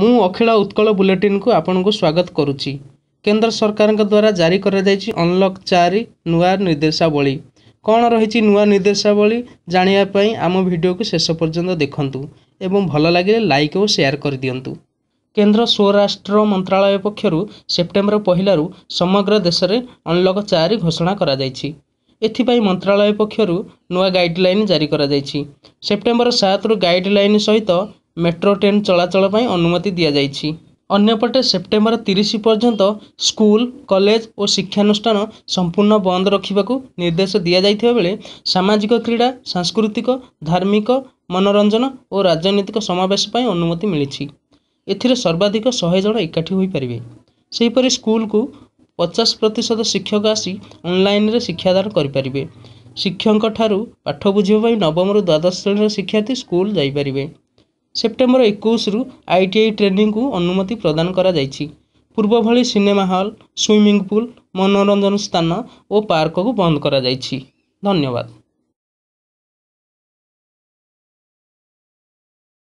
ମୁଁ ଅଖିଳ ଉତ୍କଳ ବୁଲେଟିନ୍କୁ ଆପଣଙ୍କୁ ସ୍ୱାଗତ କରୁଛି କେନ୍ଦ୍ର ସରକାରଙ୍କ ଦ୍ୱାରା ଜାରି କରାଯାଇଛି ଅନଲକ୍ ଚାରି ନୂଆ ନିର୍ଦ୍ଦେଶାବଳୀ କ'ଣ ରହିଛି ନୂଆ ନିର୍ଦ୍ଦେଶାବଳୀ ଜାଣିବା ପାଇଁ ଆମ ଭିଡ଼ିଓକୁ ଶେଷ ପର୍ଯ୍ୟନ୍ତ ଦେଖନ୍ତୁ ଏବଂ ଭଲ ଲାଗିଲେ ଲାଇକ୍ ଓ ସେୟାର କରିଦିଅନ୍ତୁ କେନ୍ଦ୍ର ସ୍ୱରାଷ୍ଟ୍ର ମନ୍ତ୍ରାଳୟ ପକ୍ଷରୁ ସେପ୍ଟେମ୍ବର ପହିଲାରୁ ସମଗ୍ର ଦେଶରେ ଅନଲକ୍ ଚାରି ଘୋଷଣା କରାଯାଇଛି ଏଥିପାଇଁ ମନ୍ତ୍ରଣାଳୟ ପକ୍ଷରୁ ନୂଆ ଗାଇଡ଼ଲାଇନ୍ ଜାରି କରାଯାଇଛି ସେପ୍ଟେମ୍ବର ସାତରୁ ଗାଇଡ଼ଲାଇନ୍ ସହିତ ମେଟ୍ରୋ ଟ୍ରେନ୍ ଚଳାଚଳ ପାଇଁ ଅନୁମତି ଦିଆଯାଇଛି ଅନ୍ୟପଟେ ସେପ୍ଟେମ୍ବର ତିରିଶ ପର୍ଯ୍ୟନ୍ତ ସ୍କୁଲ କଲେଜ ଓ ଶିକ୍ଷାନୁଷ୍ଠାନ ସମ୍ପୂର୍ଣ୍ଣ ବନ୍ଦ ରଖିବାକୁ ନିର୍ଦ୍ଦେଶ ଦିଆଯାଇଥିବା ବେଳେ ସାମାଜିକ କ୍ରୀଡ଼ା ସାଂସ୍କୃତିକ ଧାର୍ମିକ ମନୋରଞ୍ଜନ ଓ ରାଜନୈତିକ ସମାବେଶ ପାଇଁ ଅନୁମତି ମିଳିଛି ଏଥିରେ ସର୍ବାଧିକ ଶହେ ଜଣ ଏକାଠି ହୋଇପାରିବେ ସେହିପରି ସ୍କୁଲକୁ ପଚାଶ ପ୍ରତିଶତ ଶିକ୍ଷକ ଆସି ଅନଲାଇନ୍ରେ ଶିକ୍ଷାଦାନ କରିପାରିବେ ଶିକ୍ଷକଙ୍କଠାରୁ ପାଠ ବୁଝିବା ପାଇଁ ନବମରୁ ଦ୍ୱାଦଶ ଶ୍ରେଣୀର ଶିକ୍ଷାର୍ଥୀ ସ୍କୁଲ ଯାଇପାରିବେ ସେପ୍ଟେମ୍ବର ଏକୋଇଶରୁ ଆଇ ଟି ଆଇ ଟ୍ରେନିଂକୁ ଅନୁମତି ପ୍ରଦାନ କରାଯାଇଛି ପୂର୍ବଭଳି ସିନେମା ହଲ୍ ସୁଇମିଂ ପୁଲ୍ ମନୋରଞ୍ଜନ ସ୍ଥାନ ଓ ପାର୍କକୁ ବନ୍ଦ କରାଯାଇଛି ଧନ୍ୟବାଦ